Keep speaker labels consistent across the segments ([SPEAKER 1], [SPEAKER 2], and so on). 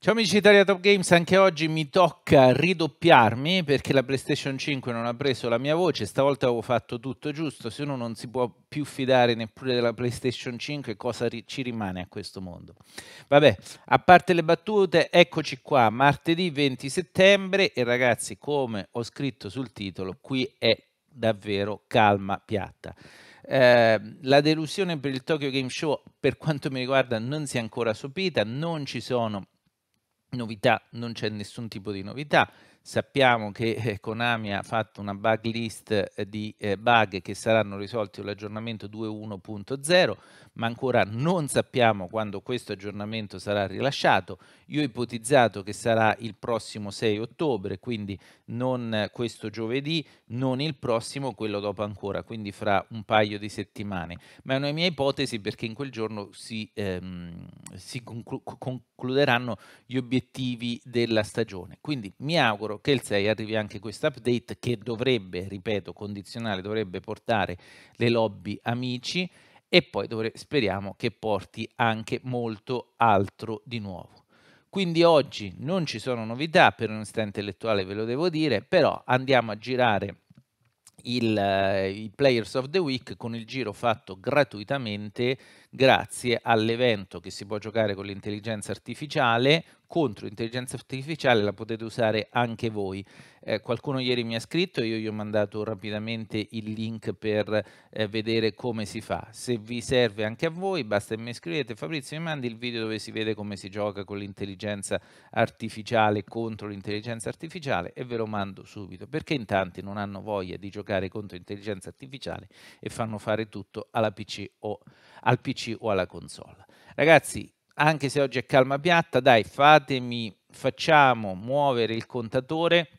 [SPEAKER 1] Ciao amici di Italia Top Games, anche oggi mi tocca ridoppiarmi perché la PlayStation 5 non ha preso la mia voce, stavolta avevo fatto tutto giusto, se uno non si può più fidare neppure della PlayStation 5, cosa ri ci rimane a questo mondo? Vabbè, a parte le battute, eccoci qua, martedì 20 settembre e ragazzi, come ho scritto sul titolo, qui è davvero calma piatta. Eh, la delusione per il Tokyo Game Show, per quanto mi riguarda, non si è ancora sopita, non ci sono novità, non c'è nessun tipo di novità. Sappiamo che eh, Konami ha fatto una bug list eh, di eh, bug che saranno risolti con l'aggiornamento 2.1.0, ma ancora non sappiamo quando questo aggiornamento sarà rilasciato. Io ho ipotizzato che sarà il prossimo 6 ottobre, quindi non questo giovedì, non il prossimo, quello dopo ancora, quindi fra un paio di settimane. Ma è una mia ipotesi perché in quel giorno si, ehm, si conclu concluderanno gli obiettivi della stagione. Quindi mi auguro spero che il 6 arrivi anche questo update che dovrebbe, ripeto, condizionale, dovrebbe portare le lobby amici e poi dovre- speriamo che porti anche molto altro di nuovo. Quindi oggi non ci sono novità per onestà intellettuale, ve lo devo dire, però andiamo a girare il, eh, i Players of the Week con il giro fatto gratuitamente grazie all'evento che si può giocare con l'intelligenza artificiale contro l'intelligenza artificiale la potete usare anche voi. Eh, qualcuno ieri mi ha scritto, io gli ho mandato rapidamente il link per eh, vedere come si fa. Se vi serve anche a voi, basta che mi scrivete, Fabrizio mi mandi il video dove si vede come si gioca con l'intelligenza artificiale contro l'intelligenza artificiale e ve lo mando subito, perché in tanti non hanno voglia di giocare contro l'intelligenza artificiale e fanno fare tutto alla PC o, al PC o alla console. Ragazzi, anche se oggi è calma piatta, dai, fatemi, facciamo muovere il contatore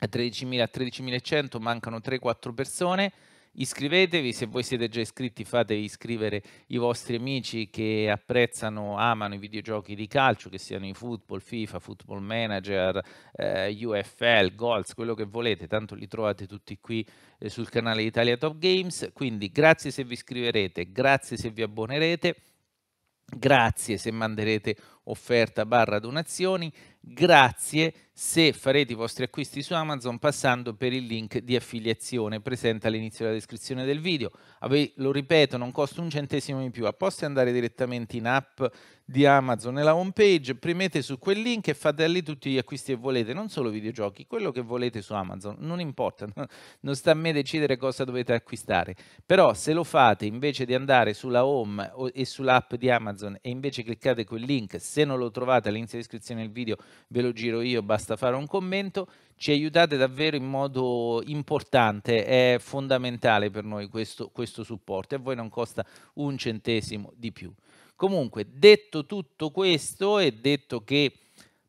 [SPEAKER 1] a 13.000, a 13.100, mancano 3-4 persone, iscrivetevi, se voi siete già iscritti fatevi iscrivere i vostri amici che apprezzano, amano i videogiochi di calcio, che siano i football, FIFA, football manager, eh, UFL, goals, quello che volete, tanto li trovate tutti qui eh, sul canale Italia Top Games, quindi grazie se vi iscriverete, grazie se vi abbonerete. Grazie se manderete offerta barra donazioni Grazie se farete i vostri acquisti su Amazon passando per il link di affiliazione presente all'inizio della descrizione del video. Ave lo ripeto, non costa un centesimo in più, a posto andare direttamente in app di Amazon nella home page, premete su quel link e fate lì tutti gli acquisti che volete, non solo videogiochi, quello che volete su Amazon, non importa, non sta a me decidere cosa dovete acquistare. Però se lo fate invece di andare sulla home e sull'app di Amazon e invece cliccate quel link, se non lo trovate all'inizio della descrizione del video, ve lo giro io, basta fare un commento, ci aiutate davvero in modo importante, è fondamentale per noi questo, questo supporto e a voi non costa un centesimo di più. Comunque, detto tutto questo e detto che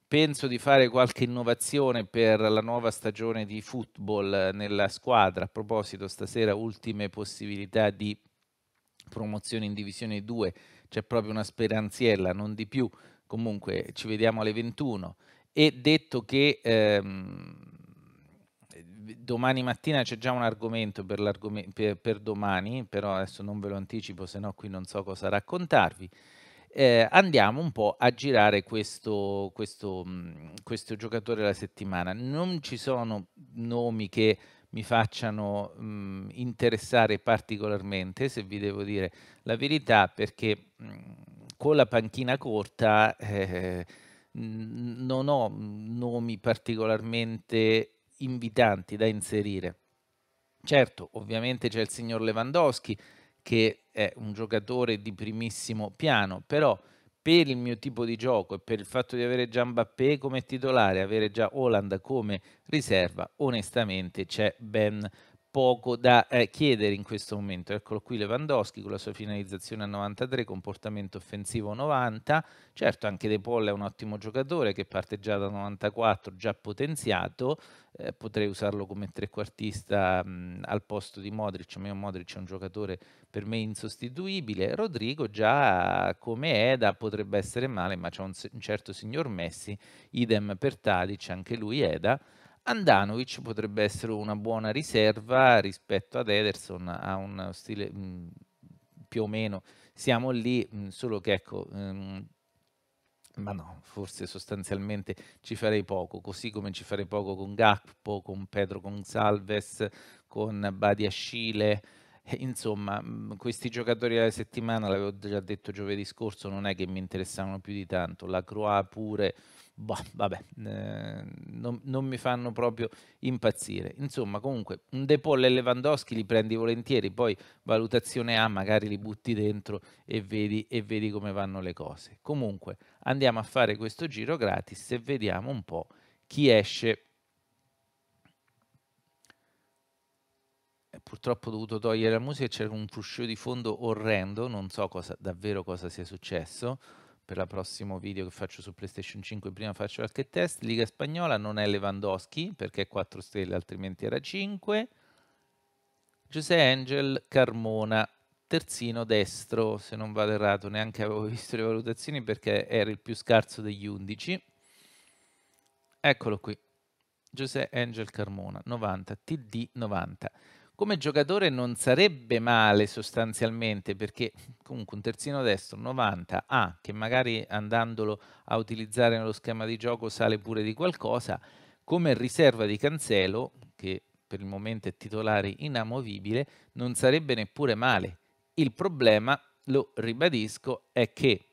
[SPEAKER 1] penso di fare qualche innovazione per la nuova stagione di football eh, nella squadra. A proposito, stasera ultime possibilità di promozione in Divisione 2, c'è proprio una speranziella, non di più, comunque ci vediamo alle 21 e detto che ehm, domani mattina c'è già un argomento per, per, per, domani, però adesso non ve lo anticipo, se no qui non so cosa raccontarvi. Eh, andiamo un po' a girare questo, questo, mm, questo, giocatore della settimana. Non ci sono nomi che mi facciano mh, mm, interessare particolarmente, se vi devo dire la verità, perché mh, mm, con la panchina corta eh, non ho mm, nomi particolarmente invitanti da inserire. Certo, ovviamente c'è il signor Lewandowski che è un giocatore di primissimo piano, però per il mio tipo di gioco e per il fatto di avere già Mbappé come titolare, avere già Holland come riserva, onestamente c'è ben poco da eh, chiedere in questo momento. Eccolo qui Lewandowski con la sua finalizzazione a 93, comportamento offensivo 90. Certo anche De Paul è un ottimo giocatore che parte già da 94, già potenziato. Eh, potrei usarlo come trequartista mh, al posto di Modric. A me Modric è un giocatore per me insostituibile. Rodrigo già come Eda potrebbe essere male, ma c'è un, un certo signor Messi. Idem per Tadic, anche lui Eda Andanovic potrebbe essere una buona riserva rispetto ad Ederson, ha un stile mm, più o meno, siamo lì, mm, solo che ecco, ehm, ma no, forse sostanzialmente ci farei poco, così come ci farei poco con Gakpo, con Pedro Gonsalves, con Badia Scile, eh, insomma mm, questi giocatori della settimana, l'avevo già detto giovedì scorso, non è che mi interessavano più di tanto, la Croa pure boh, vabbè, eh, non, non, mi fanno proprio impazzire. Insomma, comunque, un De Paul e Lewandowski li prendi volentieri, poi valutazione A, magari li butti dentro e vedi, e vedi come vanno le cose. Comunque, andiamo a fare questo giro gratis e vediamo un po' chi esce. Eh, purtroppo ho dovuto togliere la musica, c'era un fruscio di fondo orrendo, non so cosa, davvero cosa sia successo per il prossimo video che faccio su PlayStation 5, prima faccio qualche test. Liga spagnola non è Lewandowski perché è 4 stelle, altrimenti era 5. Giuseppe Angel Carmona, terzino destro, se non vado errato, neanche avevo visto le valutazioni perché era il più scarso degli 11. Eccolo qui, Giuseppe Angel Carmona, 90, TD 90. Come giocatore non sarebbe male sostanzialmente perché comunque un terzino destro 90 A ah, che magari andandolo a utilizzare nello schema di gioco sale pure di qualcosa, come riserva di Cancelo che per il momento è titolare inamovibile non sarebbe neppure male. Il problema, lo ribadisco, è che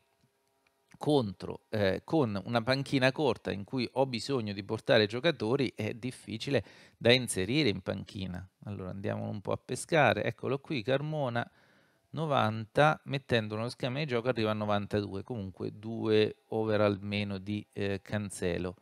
[SPEAKER 1] contro, eh, con una panchina corta in cui ho bisogno di portare giocatori è difficile da inserire in panchina. Allora andiamo un po' a pescare, eccolo qui, Carmona 90, mettendo uno schema di gioco arriva a 92, comunque due over almeno di eh, Cancelo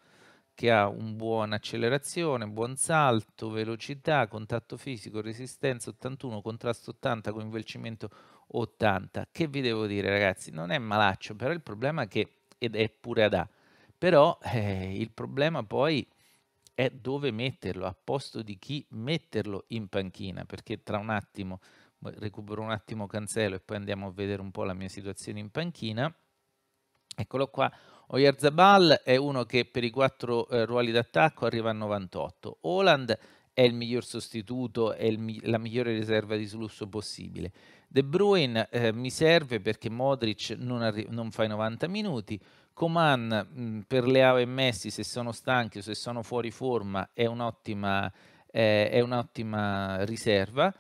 [SPEAKER 1] che ha un buon accelerazione, buon salto, velocità, contatto fisico, resistenza 81, contrasto 80, coinvolgimento 80. Che vi devo dire ragazzi? Non è malaccio, però il problema è che, ed è pure ad A, però eh, il problema poi è dove metterlo, a posto di chi metterlo in panchina, perché tra un attimo recupero un attimo Cancelo e poi andiamo a vedere un po' la mia situazione in panchina. Eccolo qua, Oyarzabal è uno che per i quattro eh, ruoli d'attacco arriva a 98. Holland è il miglior sostituto, è il, la migliore riserva di slusso possibile. De Bruyne eh, mi serve perché Modric non, non fa i 90 minuti. Coman mh, mm, per Leao e Messi, se sono stanchi o se sono fuori forma, è un'ottima, eh, è un'ottima riserva.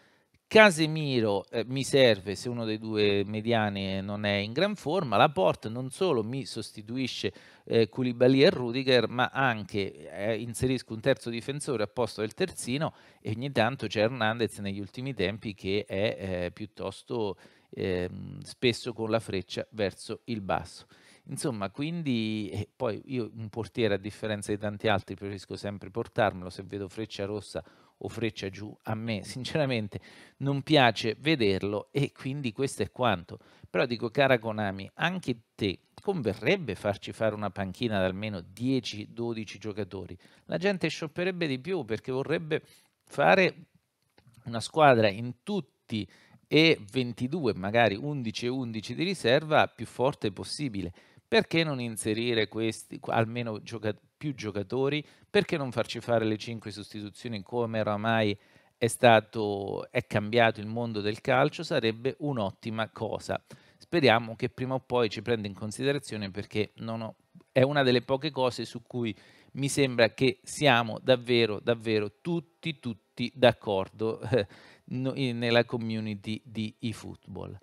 [SPEAKER 1] Casemiro eh, mi serve se uno dei due mediani eh, non è in gran forma, Laporte non solo mi sostituisce eh, Koulibaly e Rudiger, ma anche eh, inserisco un terzo difensore a posto del terzino e ogni tanto c'è Hernandez negli ultimi tempi che è eh, piuttosto ehm, spesso con la freccia verso il basso. Insomma, quindi eh, poi io un portiere a differenza di tanti altri preferisco sempre portarmelo se vedo freccia rossa o freccia giù, a me sinceramente non piace vederlo e quindi questo è quanto. Però dico cara Konami, anche te converrebbe farci fare una panchina da almeno 10-12 giocatori. La gente shopperebbe di più perché vorrebbe fare una squadra in tutti e 22, magari 11 11 di riserva più forte possibile. Perché non inserire questi almeno giocatori? più giocatori, perché non farci fare le cinque sostituzioni come oramai è stato è cambiato il mondo del calcio sarebbe un'ottima cosa. Speriamo che prima o poi ci prenda in considerazione perché ho, è una delle poche cose su cui mi sembra che siamo davvero, davvero tutti, tutti d'accordo eh, nella community di eFootball.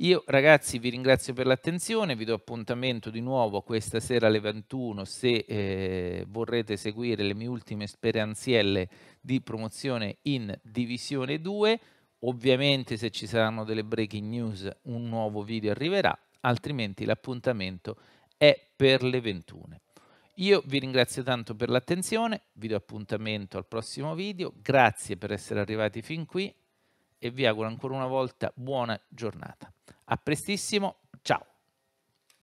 [SPEAKER 1] Io ragazzi vi ringrazio per l'attenzione, vi do appuntamento di nuovo questa sera alle 21 se eh, vorrete seguire le mie ultime esperienzielle di promozione in Divisione 2. Ovviamente se ci saranno delle breaking news un nuovo video arriverà, altrimenti l'appuntamento è per le 21. Io vi ringrazio tanto per l'attenzione, vi do appuntamento al prossimo video, grazie per essere arrivati fin qui e vi auguro ancora una volta buona giornata. A prestissimo, ciao!